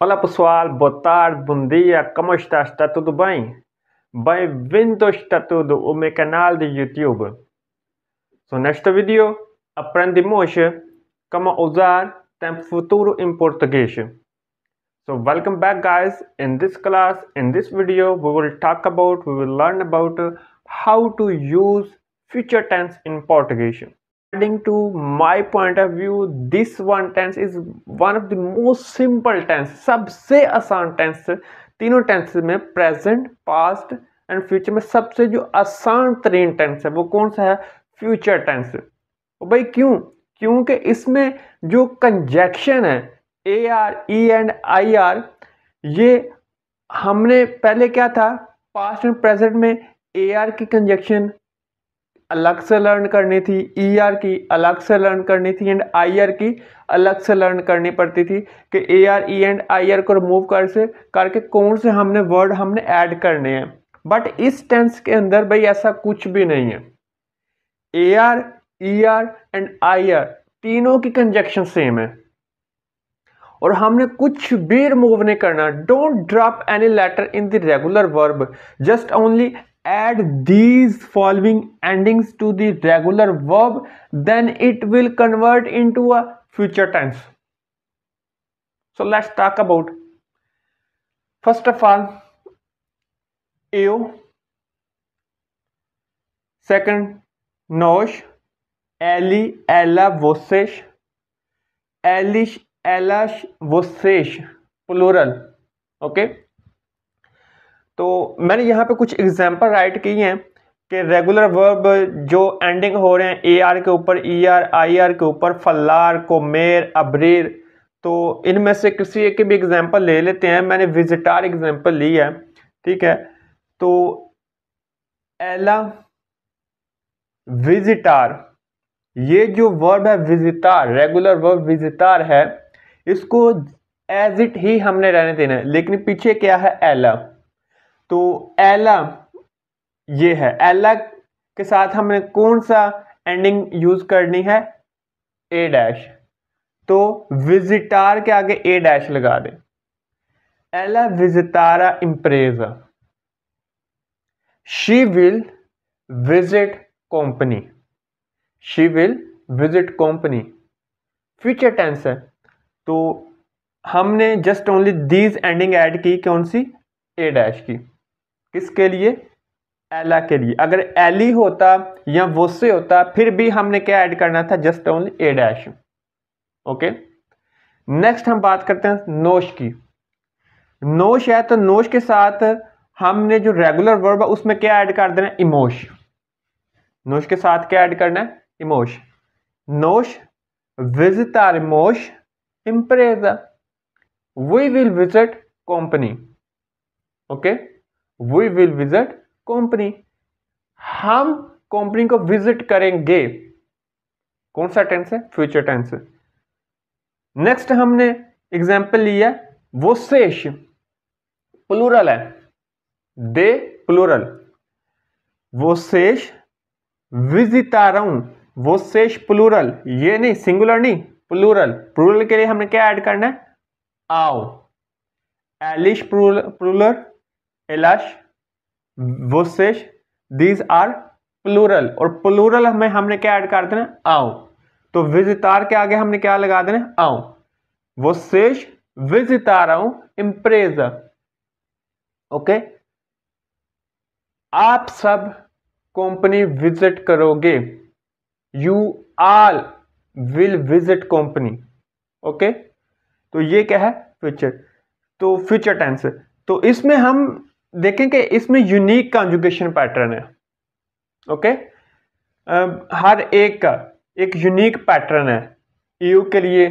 Fala pessoal, boa tarde, bom dia, como estás? Está tudo bem? Bem-vindos a tudo o meu canal de YouTube. So, neste vídeo aprendemos como usar tempo futuro em português. So welcome back guys. In this class, in this video, we will talk about, we will learn about how to use future tense in Portuguese. according to my point of view this one tense is one of the most simple tense सबसे आसान tense तीनों tense में present past and future में सबसे जो आसान तरीन tense है वो कौन सा है फ्यूचर टेंस तो भाई क्यों क्योंकि इसमें जो कंजेक्शन है A R E and I R ये हमने पहले क्या था पास्ट एंड प्रेजेंट में ए आर की कंजेक्शन अलग से लर्न करनी थी ई e ER की अलग से लर्न करनी थी एंड आई आर की अलग से लर्न करनी पड़ती थी कि A R E and I R को रिमूव कर से करके कौन से हमने वर्ड हमने ऐड करने हैं बट इस टेंस के अंदर भाई ऐसा कुछ भी नहीं है A R E R and I R तीनों की कंजक्शन सेम है और हमने कुछ भी रिमूव नहीं करना don't drop any letter in the regular verb just only add these following endings to the regular verb then it will convert into a future tense so let's talk about first of all you. second nosh, ali, ela vocês alish, elas vocês plural okay तो मैंने यहाँ पे कुछ example right की हैं कि regular verb जो ending हो रहे हैं ए आर के ऊपर ई आर आई आर के ऊपर फल्लार कोमेर अब्रेर तो इनमें से किसी एक के भी एग्जाम्पल ले लेते हैं मैंने विजिटार एग्जाम्पल ली है ठीक है तो एला विजिटार ये जो वर्ब है विजिटार रेगुलर वर्ब विजिटार है इसको एज इट ही हमने रहने देना है लेकिन पीछे क्या है एला तो एला ये है एला के साथ हमने कौन सा एंडिंग यूज करनी है ए डैश तो विजिटार के आगे ए डैश लगा दें एला विजिटारा इम्प्रेजा she will visit company she will visit company future tense है तो हमने just only these ending add की कौन सी ए डैश की किसके लिए एला के लिए अगर एली होता या वो से होता फिर भी हमने क्या ऐड करना था just only A dash okay next हम बात करते हैं नोश की नोश है तो नोश के साथ हमने जो रेगुलर वर्ब है उसमें क्या ऐड कर देना इमोश नोश के साथ क्या ऐड करना है इमोश नोश विजिट आर इमोश इम्प्रेजा we will visit company okay we will visit company हम कंपनी को विजिट करेंगे कौन सा टेंस है फ्यूचर टेंस नेक्स्ट हमने एग्जाम्पल लिया वो शेष प्लूरल है दे प्लूरल वो शेष विजितारम वो शेष प्लूरल ये नहीं सिंगुलर नहीं प्लूरल प्लूरल के लिए हमने क्या ऐड करना है आओ एलिश प्लूरल एलाश वोसेस दीज आर प्लूरल और प्लूरल में हमने क्या ऐड कर देना आओ तो विजितार के आगे हमने क्या लगा देना आओ वो शेष इम्प्रेज ओके आप सब कंपनी विजिट करोगे you all will visit company okay तो ये क्या है फ्यूचर तो फ्यूचर टेंस तो इसमें हम देखें कि इसमें यूनिक कॉन्जुगेशन पैटर्न है ओके आ, हर एक का एक यूनिक पैटर्न है यू के लिए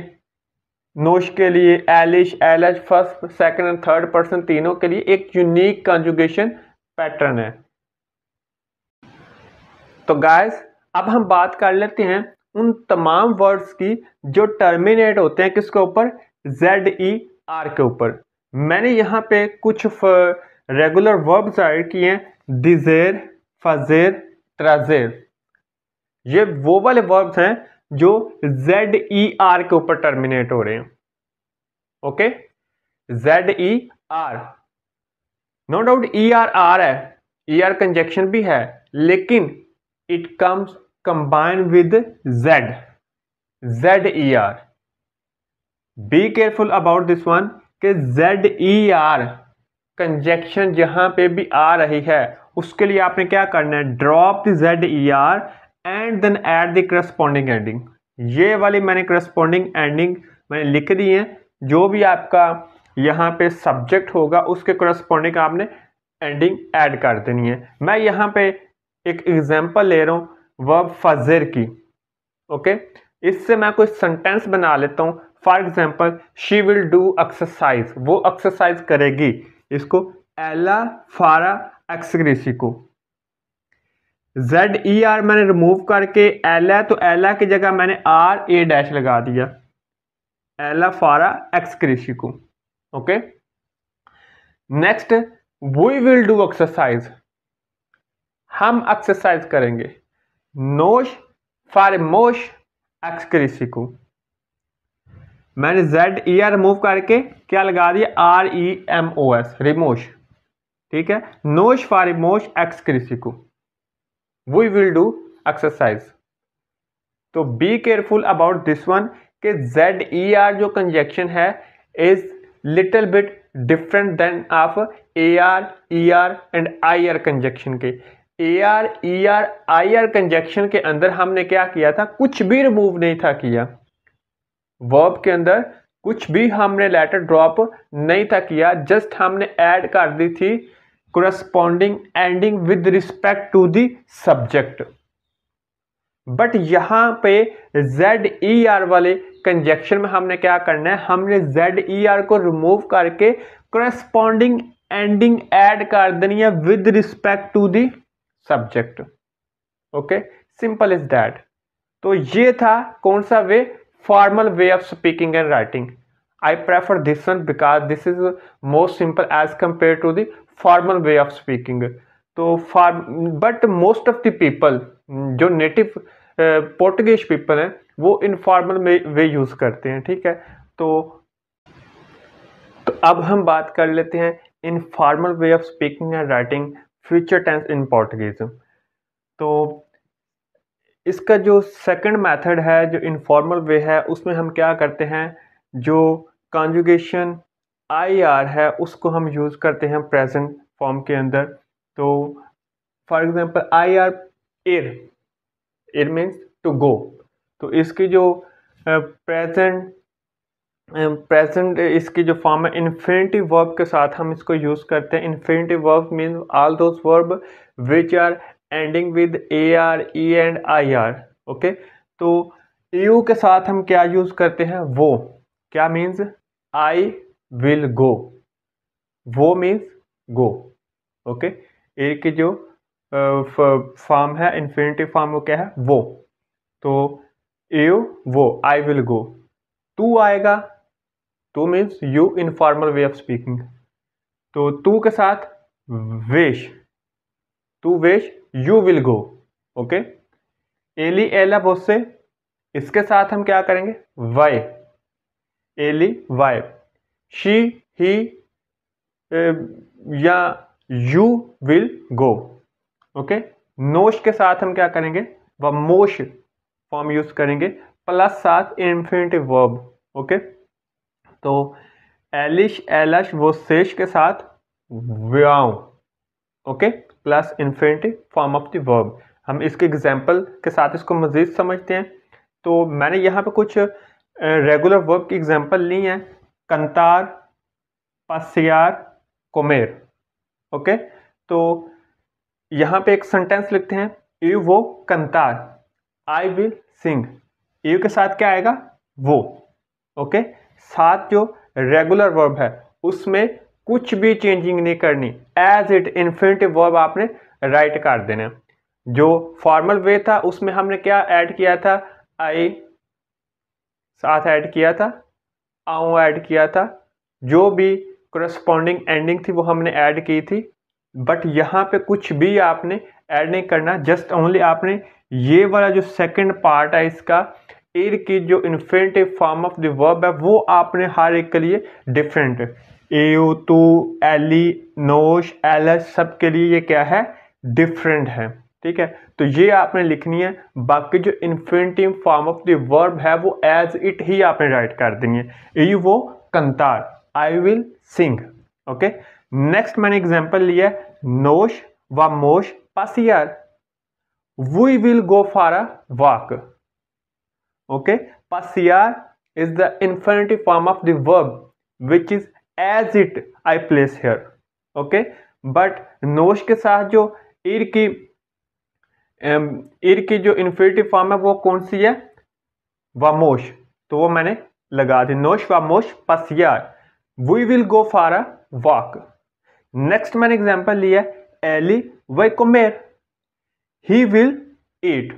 नोश के लिए एलिश एल एच first second and third person तीनों के लिए एक यूनिक कॉन्जुगेशन पैटर्न है तो गाइस अब हम बात कर लेते हैं उन तमाम वर्ड्स की जो टर्मिनेट होते हैं किसके ऊपर जेड ई आर के ऊपर मैंने यहां पे कुछ फर, रेगुलर वर्ब्स ऐड किए हैं दिजेर फजेर त्राजेर ये वो वाले वर्ब्स हैं जो जेड ई आर के ऊपर टर्मिनेट हो रहे हैं okay Z E R no doubt E R R है ई आर कंजेक्शन भी है लेकिन it comes combine with Z Z E R be careful about this one के जेड ई आर कंजेक्शन जहाँ पे भी आ रही है उसके लिए आपने क्या करना है drop the Z E R and then add the ending ये वाली मैंने करस्पॉन्डिंग एंडिंग मैंने लिख दी है जो भी आपका यहाँ पे सब्जेक्ट होगा उसके करस्पॉन्डिंग आपने एंडिंग ऐड कर देनी है मैं यहाँ पे एक एग्जांपल ले रहा हूँ वर्ब फजर की ओके इससे मैं कोई सेंटेंस बना लेता हूँ for example she will do exercise वो एक्सरसाइज करेगी इसको एला फारा एक्सग्रेसी को जेड ई आर मैंने रिमूव करके एल तो एला की जगह मैंने आर ए डैश लगा दिया एला फारा एक्सक्रेशी को okay next we will do exercise हम एक्सरसाइज करेंगे नोश फारे मोश एक्सक्रेसी को मैंने जेड ई आर रिमूव करके क्या लगा दिया R E M O S रिमोश ठीक है नोश फॉर रिमोश एक्स क्रिसिको वी विल डू एक्सरसाइज तो be careful about this one के जेड ई आर जो कंजेक्शन है is little bit different than of A R E R and I R conjugation के A R E R I R conjugation के अंदर हमने क्या किया था कुछ भी रिमूव नहीं था किया वर्ब के अंदर कुछ भी हमने लेटर ड्रॉप नहीं था किया जस्ट हमने ऐड कर दी थी corresponding ending with respect to the subject but यहाँ पे जेड ई आर वाले कंजेक्शन में हमने क्या करना है हमने जेड ई आर को रिमूव करके करस्पॉन्डिंग एंडिंग ऐड कर देनी है with respect to the subject okay simple is that तो ये था कौन सा way formal way of speaking and writing I prefer this one because this is most simple as compare to the formal way of speaking तो for but most of the people जो native Portuguese people हैं वो इन formal वे use करते हैं ठीक है तो, तो अब हम बात कर लेते हैं in informal way of speaking and writing future tense in Portuguese तो इसका जो सेकंड मेथड है जो इनफॉर्मल वे है उसमें हम क्या करते हैं जो कॉन्जुगेशन आई आर है उसको हम यूज़ करते हैं प्रेजेंट फॉर्म के अंदर तो फॉर एग्जांपल आई आर एयर एयर मीन्स टू गो तो इसकी जो प्रेजेंट प्रेजेंट इसकी जो फॉर्म है इन्फिनेटिव वर्ब के साथ हम इसको यूज़ करते हैं infinitive verb mean all those verb which are ending with A R E and I R okay तो यू के साथ हम क्या यूज़ करते हैं वो क्या मीन्स आई विल गो वो मीन्स गो ओके ए की जो फॉर्म है इन्फिनेटिव फॉर्म वो क्या है वो तो यू वो आई विल गो तू आएगा तू means you informal way of speaking तो तू के साथ वेश टू वेज यू विल गो ओके एली एला बोसे इसके साथ हम क्या करेंगे वाई एली वाई शी ही या यू विल गो ओके नोश के साथ हम क्या करेंगे व मोश फॉर्म यूज करेंगे प्लस साथ इन्फिनिटिव वर्ब ओके तो एलिश एलश वो सेश के साथ व्याओ okay plus infinitive form of the verb हम इसके एग्जाम्पल के साथ इसको मज़ीद समझते हैं तो मैंने यहाँ पे कुछ रेगुलर वर्ब की एग्जाम्पल ली हैं कंतार पसियार कोमेर ओके तो यहाँ पे एक सेंटेंस लिखते हैं यू वो कंतार आई विल सिंग यू के साथ क्या आएगा वो ओके साथ जो रेगुलर वर्ब है उसमें कुछ भी चेंजिंग नहीं करनी एज इट इन्फिनेटिव वर्ब आपने राइट कर देना जो फॉर्मल वे था उसमें हमने क्या ऐड किया था आई साथ ऐड किया था आऊँ ऐड किया था जो भी करस्पॉन्डिंग एंडिंग थी वो हमने ऐड की थी बट यहाँ पे कुछ भी आपने ऐड नहीं करना जस्ट ओनली आपने ये वाला जो सेकंड पार्ट है इसका एर की जो infinitive form of the verb है वो आपने हर एक के लिए डिफरेंट नोश एल एस सब के लिए ये क्या है डिफरेंट है ठीक है तो ये आपने लिखनी है बाकी जो infinitive form of the verb है वो एज इट ही आपने राइट कर देनी है यू वो कंतार I will sing okay next मैंने एग्जाम्पल लिया है नोश व मोश पासियार we will go for a walk okay पासियार is the infinitive form of the verb which is as it I place here okay but नोश के साथ जो ईर की ईर um, की जो इन्फिनेटिव फॉर्म है वो कौन सी है वामोश तो वो मैंने लगा दी नोश वामोश पसिया we will go for a walk next मैंने एग्जाम्पल लिया एली वे कुमेर he will eat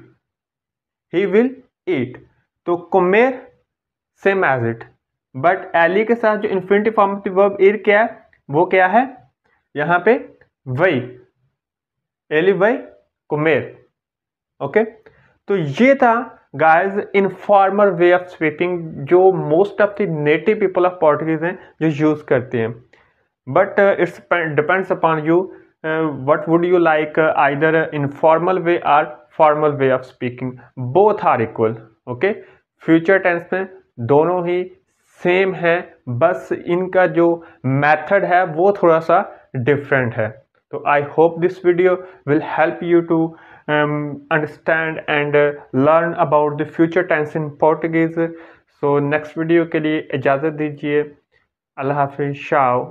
he will eat तो कुमेर सेम एज इट बट एली e के साथ जो इन्फिनिटी फॉर्म ऑफ वर्ब इर क्या है वो क्या है यहां पे वही एली वही कुमेर ओके तो ये था guys informal way of speaking जो most of the native people of Portuguese हैं जो यूज़ करते हैं but it's depends upon you what would you like either in formal way or formal way of speaking both are equal okay future tense में दोनों ही same है बस इनका जो मेथड है वो थोड़ा सा डिफरेंट है तो I hope this video will help you to understand and learn about the future tense in Portuguese so next video के लिए इजाज़त दीजिए अल्लाह हाफिज़ शाओ